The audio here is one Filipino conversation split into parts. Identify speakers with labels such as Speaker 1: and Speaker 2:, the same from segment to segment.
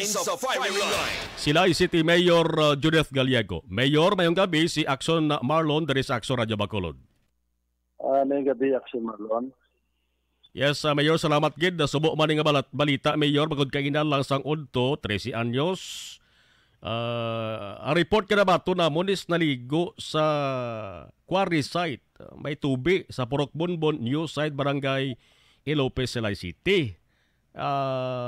Speaker 1: Lines of Firing Line.
Speaker 2: Sila ay City Mayor uh, Judith Gallego. Mayor, mayong gabi si Axon Marlon, there is Axon Radyo Bacolod.
Speaker 1: Uh, mayong gabi, Axon Marlon.
Speaker 2: Yes, uh, Mayor, salamat gid. Subo man nga balat balita, Mayor, magod kay lang sang Udto, 13 anyos. Uh, a report ka na ba ito na munis naligo sa quarry site. May tubi sa Purok Bonbon, New Side, Barangay Ilopes, Silay City. Uh,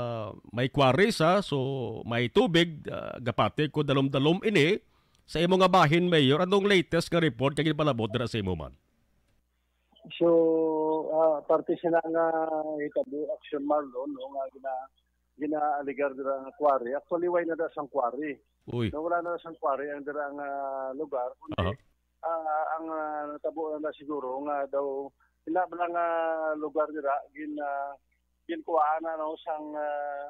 Speaker 2: may kwari sa so may tubig uh, ah, gapati ko dalom-dalom ini sa imo nga bahin mayor adong latest nga report kay palabot dira sa imo man
Speaker 1: so uh, parte sila nga itabo action Marlon no nga gina ginaaligar dira nga kwari actually why na da sang kwari Uy. So, wala na sang kwari ang dira nga lugar kundi uh-huh. uh, ang uh, natabo na siguro nga daw ila lang nga lugar dira gina uh, ginkuhaan na no sang uh,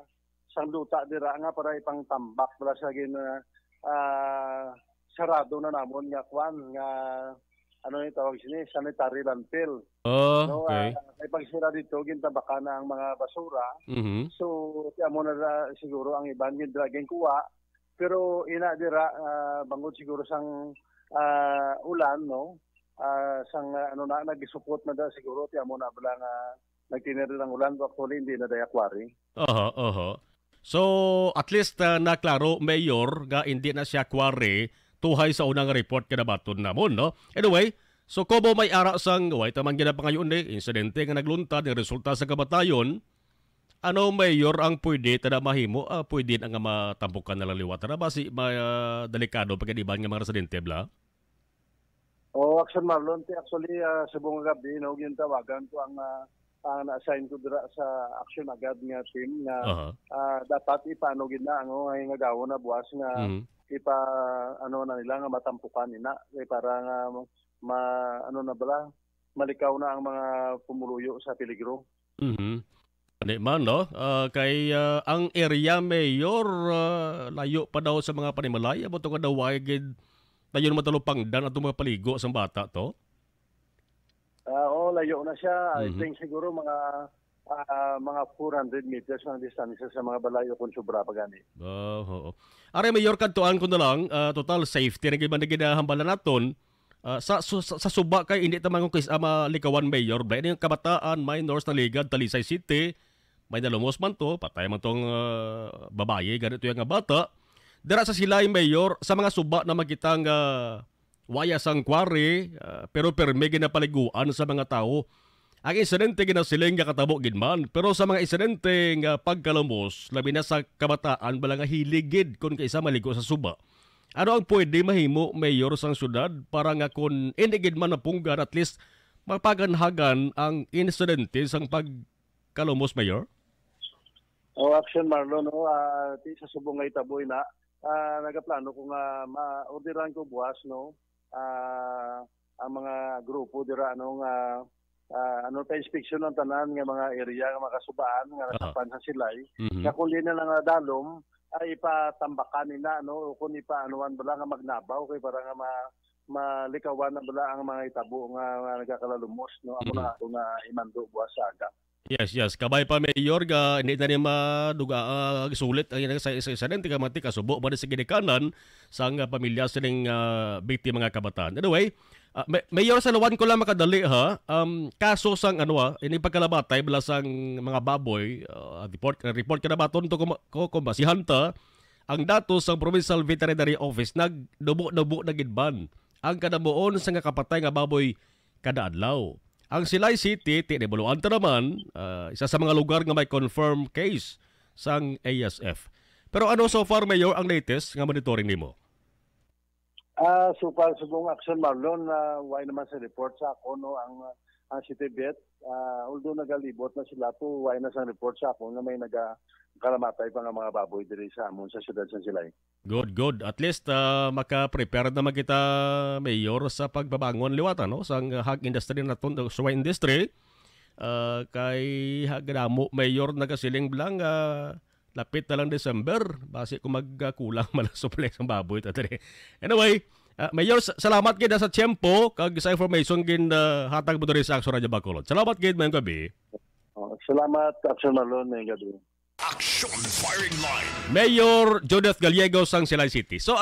Speaker 1: sang luta dira nga para ipang tambak para sa gin uh, sarado na namon nga kwan nga ano yung tawag sini sanitary landfill. Oh, so, ah, okay. Uh, ay sira dito gintabaka na ang mga basura. Mm-hmm. So kaya mo na siguro ang iban gin dragen kuha pero ina dira uh, bangod siguro sang uh, ulan no. Uh, sang uh, ano na nagisupot na da siguro tiamo na bala nga uh, nagtinira ng ulan, actually hindi na daya quarry.
Speaker 2: Oho, oho. So, at least uh, naklaro, Mayor, nga hindi na siya quarry, tuhay sa unang report kada kinabaton namon, no? Anyway, so kobo may ara sang, way tamang ginapangayon ni, eh, insidente nga naglunta ng resulta sa kabatayon, ano mayor ang pwede tada mahimo uh, pwede ang matampukan na laliwat na ba si uh, ah, delikado pag iban nga mga residente bla
Speaker 1: Oh, action Marlon, actually uh, sa buong gabi, no, yung tawagan ko ang uh, ang uh, na-assign ko dira sa action agad nga team nga uh-huh. uh, dapat ipano gid na ano ay nga gawon na buwas nga mm-hmm. ipa ano na nila nga matampukan nina kay eh, para nga ma ano na bala malikaw na ang mga pumuluyo sa peligro.
Speaker 2: Mhm. Ani man no, uh, kay uh, ang area mayor uh, layo pa daw sa mga panimalay mo tungod daw wagid tayo naman talupang dan at mga paligo sa bata to
Speaker 1: layo na siya. Mm-hmm. I mhm. think siguro mga uh, mga 400 meters ang distance sa mga balayo kung sobra
Speaker 2: pa gani. Ah, oo. Oh, oh. Are mayor kadtuan ko na lang uh, total safety na gid hambalan naton. Uh, sa, sa, sa suba kay hindi taman ko kis ama likawan mayor bla yung kabataan minors na ligad Talisay City may nalumos man to patay man tong uh, babaye ganito yung nga bata dira sa sila yung mayor sa mga suba na magitang uh, Waya sang kwari, uh, ah, pero permi ginapaliguan sa mga tao. Ang insidente ginasiling nga katabo gidman, pero sa mga insidente nga pagkalamos, labi na sa kabataan bala nga hiligid kung kaysa maligo sa suba. Ano ang pwede mahimo mayor sang syudad para nga kung inigid man na punggan at least mapaganhagan ang insidente sang pagkalamos mayor?
Speaker 1: Oh, action Marlon, no? Uh, ah, sa subong ay taboy na uh, nagaplano kung uh, ma-orderan ko buwas no uh, ang mga grupo dira anong uh, uh, ano, ah, ano pa inspection ng tanan nga mga area nga mga kasubaan nga nakapan sa silay mm-hmm. kulay na lang dalom ay ipatambakan nila no o kung ipaanuan bala nga magnabaw kay para nga ma malikawan na bala ang mga itabo nga, nga no ako mm-hmm. na mhm. ako na imando buwas sa
Speaker 2: aga Yes, yes. Kabay pa may Yorga, hindi na niya maduga uh, ah, sulit ang sa isa isa rin tika matika subo man sa ginikanan sa uh, pamilya sa ning uh, ah, biktima mga kabataan. Anyway, uh, mayor sa luwan ko lang makadali ha. Um, kaso sang ano ah, ini pagkalabatay bala sang mga baboy, uh, report report kada baton to ko ko si Hanta ang datos sa Provincial Veterinary Office nagdubo-dubo na gidban ang kadabuon sa nga kapatay nga baboy kada adlaw. Ang Silay City, tinibuluan ta naman, uh, isa sa mga lugar nga may confirm case sang ASF. Pero ano so far, Mayor, ang latest nga monitoring nimo?
Speaker 1: Ah, uh, so far sa action Marlon, uh, why naman sa report sa ako no ang uh, ang ah, City Bet. Uh, ah, although nagalibot na sila po, why na sang report sa ako na may naga kalamatay pa ng mga baboy diri sa amon sa siyudad sa Silay.
Speaker 2: Good, good. At least uh, maka-prepare na magkita mayor sa pagbabangon liwata no sa hog industry na to, swine industry. Uh, kay Hagramo mayor na kasiling blang uh, lapit na lang December base kung magkulang malang supply ng baboy ta Anyway, Uh, Mayor, salamat gid ah, sa tiempo kag sa information gin uh, ah, hatag mo diri sa Aksyon Radyo Bacolod. Salamat gid mayong gabi.
Speaker 1: Oh, salamat Aksyon Malone ngayong gabi. Action
Speaker 2: Firing Line. Mayor Judith Gallegos ng Silay City. So at